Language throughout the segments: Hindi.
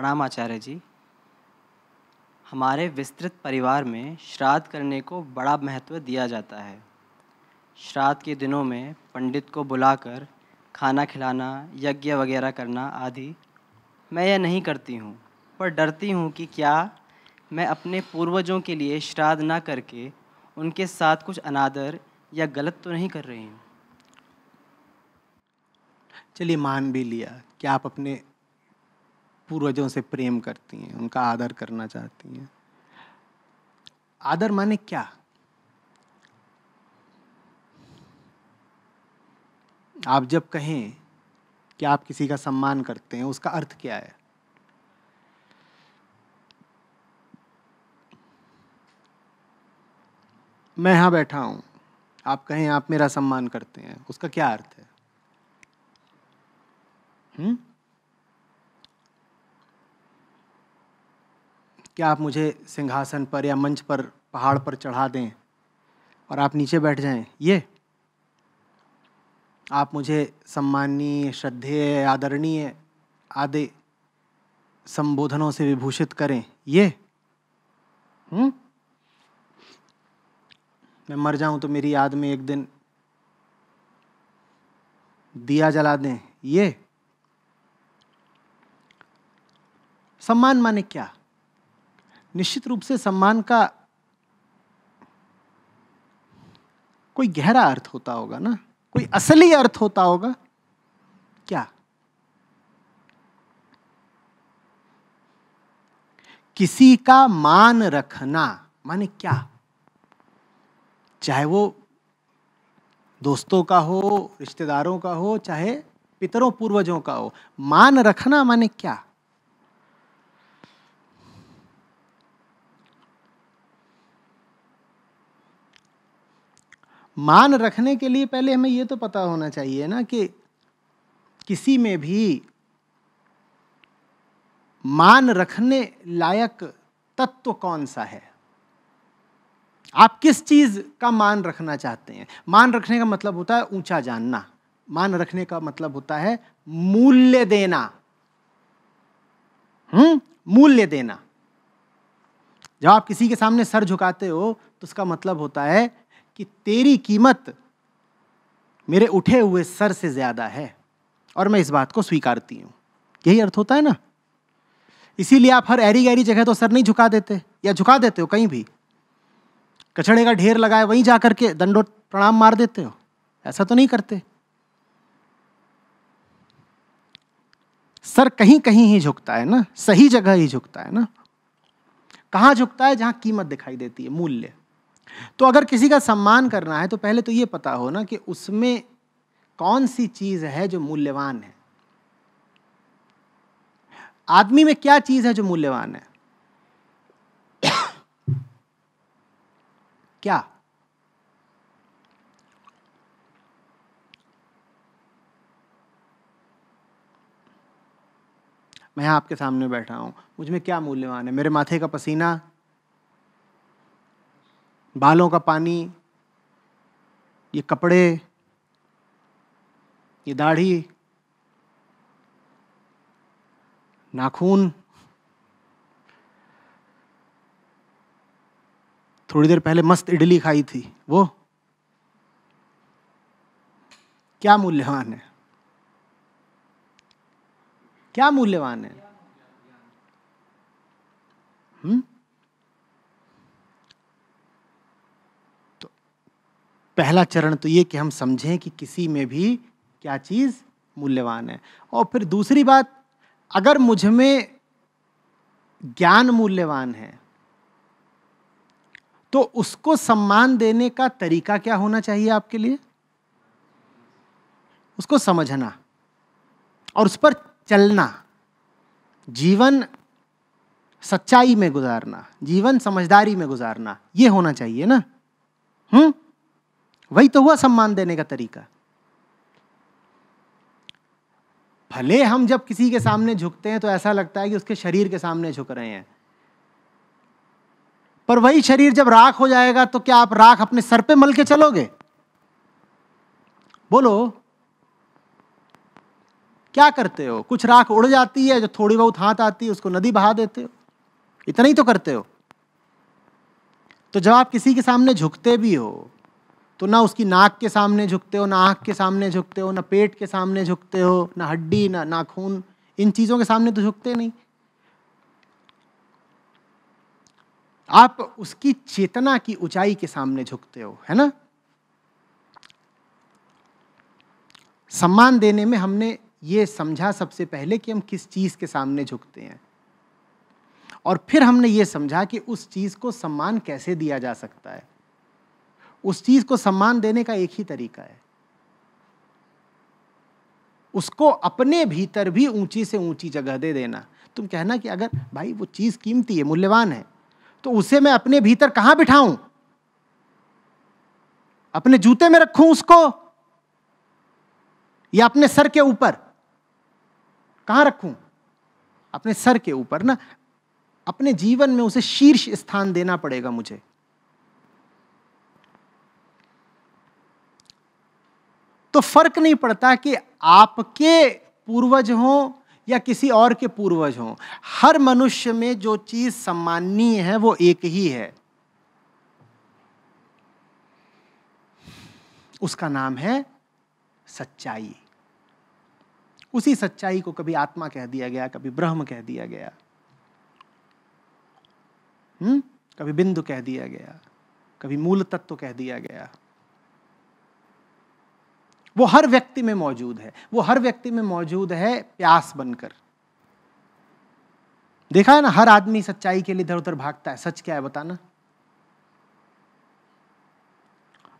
प्रणाम आचार्य जी हमारे विस्तृत परिवार में श्राद्ध करने को बड़ा महत्व दिया जाता है श्राद्ध के दिनों में पंडित को बुलाकर खाना खिलाना यज्ञ वगैरह करना आदि मैं यह नहीं करती हूँ पर डरती हूँ कि क्या मैं अपने पूर्वजों के लिए श्राद्ध ना करके उनके साथ कुछ अनादर या गलत तो नहीं कर रही हूँ चलिए मान भी लिया कि आप अपने पूर्वजों से प्रेम करती हैं उनका आदर करना चाहती हैं आदर माने क्या आप जब कहें कि आप किसी का सम्मान करते हैं उसका अर्थ क्या है मैं यहां बैठा हूं आप कहें आप मेरा सम्मान करते हैं उसका क्या अर्थ है हुँ? हम्म? क्या आप मुझे सिंहासन पर या मंच पर पहाड़ पर चढ़ा दें और आप नीचे बैठ जाएं ये आप मुझे सम्माननीय श्रद्धेय आदरणीय आदि संबोधनों से विभूषित करें ये हुँ? हम्म? मैं मर जाऊं तो मेरी याद में एक दिन दिया जला दें ये सम्मान माने क्या निश्चित रूप से सम्मान का कोई गहरा अर्थ होता होगा ना कोई असली अर्थ होता होगा क्या किसी का मान रखना माने क्या चाहे वो दोस्तों का हो रिश्तेदारों का हो चाहे पितरों पूर्वजों का हो मान रखना माने क्या मान रखने के लिए पहले हमें यह तो पता होना चाहिए ना कि किसी में भी मान रखने लायक तत्व कौन सा है आप किस चीज़ का मान रखना चाहते हैं मान रखने का मतलब होता है ऊंचा जानना मान रखने का मतलब होता है मूल्य देना हम्म मूल्य देना जब आप किसी के सामने सर झुकाते हो तो उसका मतलब होता है कि तेरी कीमत मेरे उठे हुए सर से ज्यादा है और मैं इस बात को स्वीकारती हूं यही अर्थ होता है ना इसीलिए आप हर ऐरी गहरी जगह तो सर नहीं झुका देते या झुका देते हो कहीं भी कचड़े का ढेर लगाए वहीं जा करके दंडो प्रणाम मार देते हो ऐसा तो नहीं करते सर कहीं कहीं ही झुकता है ना सही जगह ही झुकता है ना कहा झुकता है जहां कीमत दिखाई देती है मूल्य तो अगर किसी का सम्मान करना है तो पहले तो ये पता हो ना कि उसमें कौन सी चीज़ है जो मूल्यवान है आदमी में क्या चीज़ है जो मूल्यवान है क्या मैं आपके सामने बैठा हूं मुझ में क्या मूल्यवान है मेरे माथे का पसीना बालों का पानी ये कपड़े ये दाढ़ी नाखून थोड़ी देर पहले मस्त इडली खाई थी वो क्या मूल्यवान है क्या मूल्यवान है हम्म पहला चरण तो ये कि हम समझें कि किसी में भी क्या चीज़ मूल्यवान है और फिर दूसरी बात अगर मुझ में ज्ञान मूल्यवान है तो उसको सम्मान देने का तरीका क्या होना चाहिए आपके लिए उसको समझना और उस पर चलना जीवन सच्चाई में गुजारना जीवन समझदारी में गुजारना ये होना चाहिए ना हम्म वही तो हुआ सम्मान देने का तरीका भले हम जब किसी के सामने झुकते हैं तो ऐसा लगता है कि उसके शरीर के सामने झुक रहे हैं पर वही शरीर जब राख हो जाएगा तो क्या आप राख अपने सर पे मल के चलोगे बोलो क्या करते हो कुछ राख उड़ जाती है जो थोड़ी बहुत हाथ आती है उसको नदी बहा देते हो इतना ही तो करते हो तो जब आप किसी के सामने झुकते भी हो तो ना उसकी नाक के सामने झुकते हो ना आँख के सामने झुकते हो ना पेट के सामने झुकते हो ना हड्डी ना नाखून इन चीज़ों के सामने तो झुकते नहीं आप उसकी चेतना की ऊंचाई के सामने झुकते हो है ना सम्मान देने में हमने ये समझा सबसे पहले कि हम किस चीज़ के सामने झुकते हैं और फिर हमने ये समझा कि उस चीज़ को सम्मान कैसे दिया जा सकता है उस चीज को सम्मान देने का एक ही तरीका है उसको अपने भीतर भी ऊंची से ऊंची जगह दे देना तुम कहना कि अगर भाई वो चीज कीमती है मूल्यवान है तो उसे मैं अपने भीतर कहां बिठाऊं अपने जूते में रखूं उसको या अपने सर के ऊपर कहां रखूं अपने सर के ऊपर ना अपने जीवन में उसे शीर्ष स्थान देना पड़ेगा मुझे तो फर्क नहीं पड़ता कि आपके पूर्वज हों या किसी और के पूर्वज हों हर मनुष्य में जो चीज सम्माननीय है वो एक ही है उसका नाम है सच्चाई उसी सच्चाई को कभी आत्मा कह दिया गया कभी ब्रह्म कह दिया गया हम्म कभी बिंदु कह दिया गया कभी मूल तत्व कह दिया गया वो हर व्यक्ति में मौजूद है वो हर व्यक्ति में मौजूद है प्यास बनकर देखा है ना हर आदमी सच्चाई के लिए इधर उधर भागता है सच क्या है बताना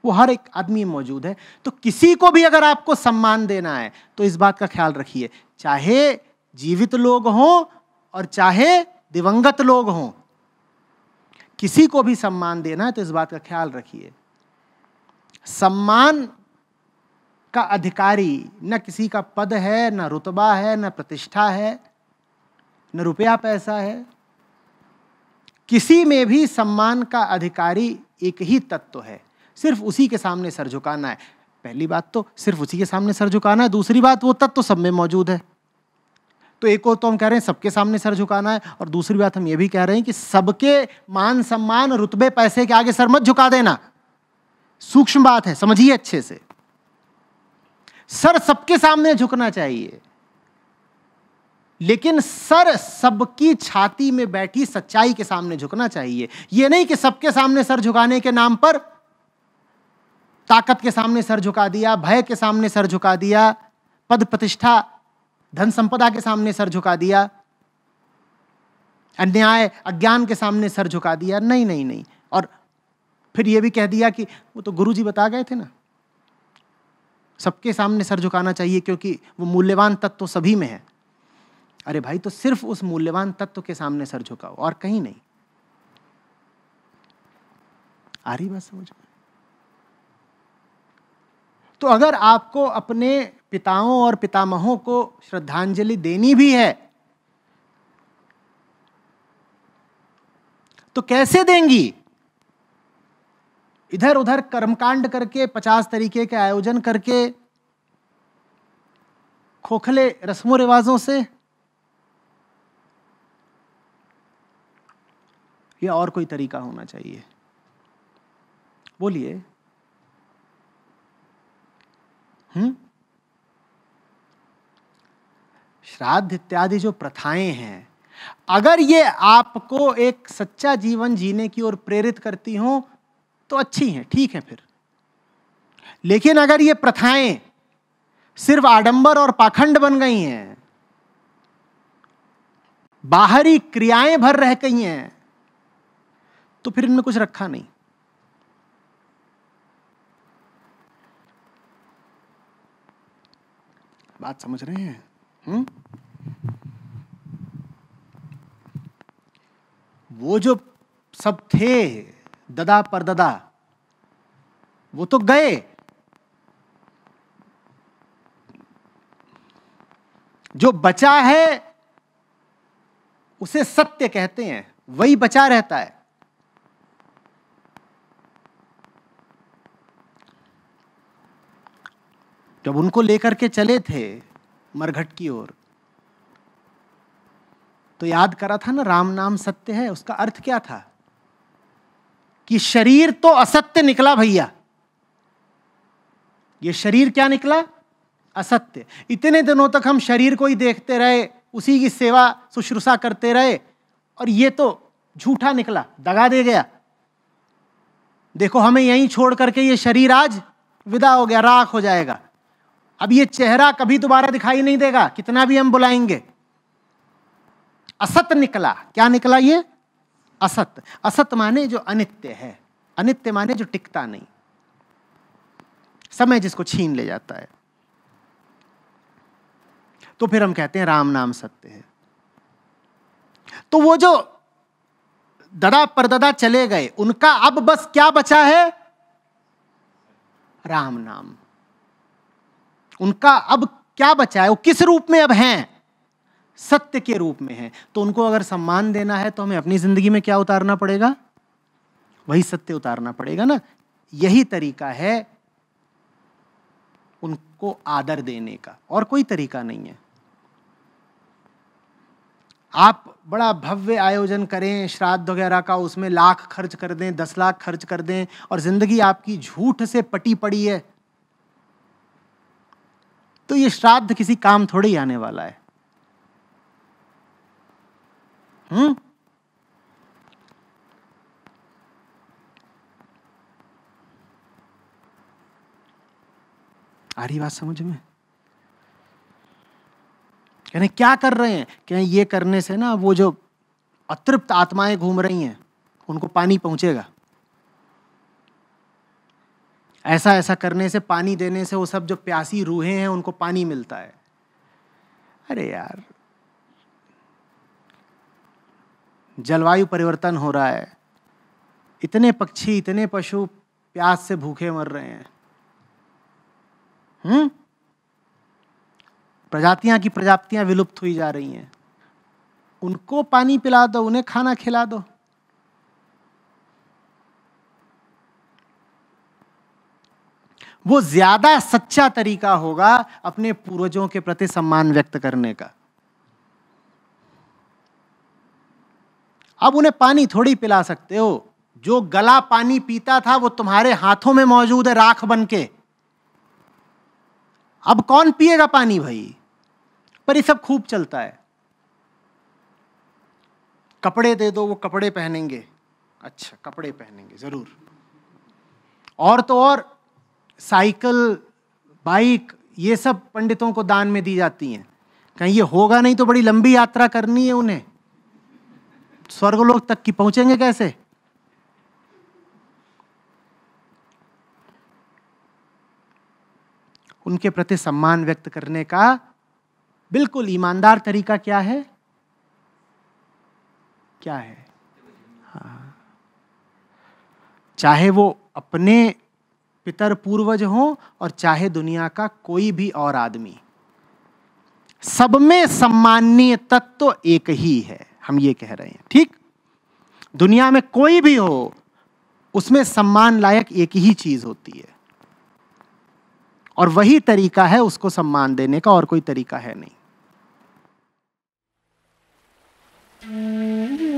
वो हर एक आदमी मौजूद है तो किसी को भी अगर आपको सम्मान देना है तो इस बात का ख्याल रखिए चाहे जीवित लोग हों और चाहे दिवंगत लोग हों किसी को भी सम्मान देना है तो इस बात का ख्याल रखिए सम्मान का अधिकारी न किसी का पद है न रुतबा है न प्रतिष्ठा है न रुपया पैसा है किसी में भी सम्मान का अधिकारी एक ही तत्व है सिर्फ उसी के सामने सर झुकाना है पहली बात तो सिर्फ उसी के सामने सर झुकाना है दूसरी बात वो तत्व सब में मौजूद है तो एक और तो हम कह रहे हैं सबके सामने सर झुकाना है और दूसरी बात हम ये भी कह रहे हैं कि सबके मान सम्मान रुतबे पैसे के आगे सर मत झुका देना सूक्ष्म बात है समझिए अच्छे से सर सबके सामने झुकना चाहिए लेकिन सर सबकी छाती में बैठी सच्चाई के सामने झुकना चाहिए यह नहीं कि सबके सामने सर झुकाने के नाम पर ताकत के सामने सर झुका दिया भय के सामने सर झुका दिया पद प्रतिष्ठा धन संपदा के सामने सर झुका दिया अन्याय अज्ञान के सामने सर झुका दिया नहीं नहीं नहीं और फिर यह भी कह दिया कि वो तो गुरुजी बता गए थे ना सबके सामने सर झुकाना चाहिए क्योंकि वो मूल्यवान तत्व तो सभी में है अरे भाई तो सिर्फ उस मूल्यवान तत्व के सामने सर झुकाओ और कहीं नहीं आ रही बात समझ तो अगर आपको अपने पिताओं और पितामहों को श्रद्धांजलि देनी भी है तो कैसे देंगी इधर उधर कर्मकांड करके पचास तरीके के आयोजन करके खोखले रस्मों रिवाजों से या और कोई तरीका होना चाहिए बोलिए हम्म श्राद्ध इत्यादि जो प्रथाएं हैं अगर ये आपको एक सच्चा जीवन जीने की ओर प्रेरित करती हों तो अच्छी हैं ठीक है फिर लेकिन अगर ये प्रथाएं सिर्फ आडंबर और पाखंड बन गई हैं बाहरी क्रियाएं भर रह गई हैं तो फिर इनमें कुछ रखा नहीं बात समझ रहे हैं हुँ? वो जो सब थे ददा पर ददा वो तो गए जो बचा है उसे सत्य कहते हैं वही बचा रहता है जब उनको लेकर के चले थे मरघट की ओर तो याद करा था ना राम नाम सत्य है उसका अर्थ क्या था कि शरीर तो असत्य निकला भैया ये शरीर क्या निकला असत्य इतने दिनों तक हम शरीर को ही देखते रहे उसी की सेवा शुश्रूषा करते रहे और ये तो झूठा निकला दगा दे गया देखो हमें यहीं छोड़ करके ये शरीर आज विदा हो गया राख हो जाएगा अब ये चेहरा कभी दोबारा दिखाई नहीं देगा कितना भी हम बुलाएंगे असत निकला क्या निकला ये असत असत माने जो अनित्य है अनित्य माने जो टिकता नहीं समय जिसको छीन ले जाता है तो फिर हम कहते हैं राम नाम सत्य है तो वो जो ददा परददा चले गए उनका अब बस क्या बचा है राम नाम उनका अब क्या बचा है वो किस रूप में अब हैं सत्य के रूप में है तो उनको अगर सम्मान देना है तो हमें अपनी ज़िंदगी में क्या उतारना पड़ेगा वही सत्य उतारना पड़ेगा ना यही तरीका है उनको आदर देने का और कोई तरीका नहीं है आप बड़ा भव्य आयोजन करें श्राद्ध वगैरह का उसमें लाख खर्च कर दें दस लाख खर्च कर दें और ज़िंदगी आपकी झूठ से पटी पड़ी है तो ये श्राद्ध किसी काम थोड़े ही आने वाला है Hmm? आ रही बात समझ में कहने क्या कर रहे हैं कहने ये करने से ना वो जो अतृप्त आत्माएं घूम रही हैं उनको पानी पहुंचेगा ऐसा ऐसा करने से पानी देने से वो सब जो प्यासी रूहें हैं उनको पानी मिलता है अरे यार जलवायु परिवर्तन हो रहा है इतने पक्षी इतने पशु प्यास से भूखे मर रहे हैं हम्म प्रजातियां की प्रजातियां विलुप्त हुई जा रही हैं उनको पानी पिला दो उन्हें खाना खिला दो वो ज्यादा सच्चा तरीका होगा अपने पूर्वजों के प्रति सम्मान व्यक्त करने का अब उन्हें पानी थोड़ी पिला सकते हो जो गला पानी पीता था वो तुम्हारे हाथों में मौजूद है राख बन के अब कौन पिएगा पानी भाई पर ये सब खूब चलता है कपड़े दे दो वो कपड़े पहनेंगे अच्छा कपड़े पहनेंगे ज़रूर और तो और साइकिल बाइक ये सब पंडितों को दान में दी जाती हैं कहीं ये होगा नहीं तो बड़ी लंबी यात्रा करनी है उन्हें स्वर्गलोक तक की पहुंचेंगे कैसे उनके प्रति सम्मान व्यक्त करने का बिल्कुल ईमानदार तरीका क्या है क्या है हाँ चाहे वो अपने पितर पूर्वज हो और चाहे दुनिया का कोई भी और आदमी सब में सम्माननीय तत्व तो एक ही है हम ये कह रहे हैं ठीक दुनिया में कोई भी हो उसमें सम्मान लायक एक ही चीज होती है और वही तरीका है उसको सम्मान देने का और कोई तरीका है नहीं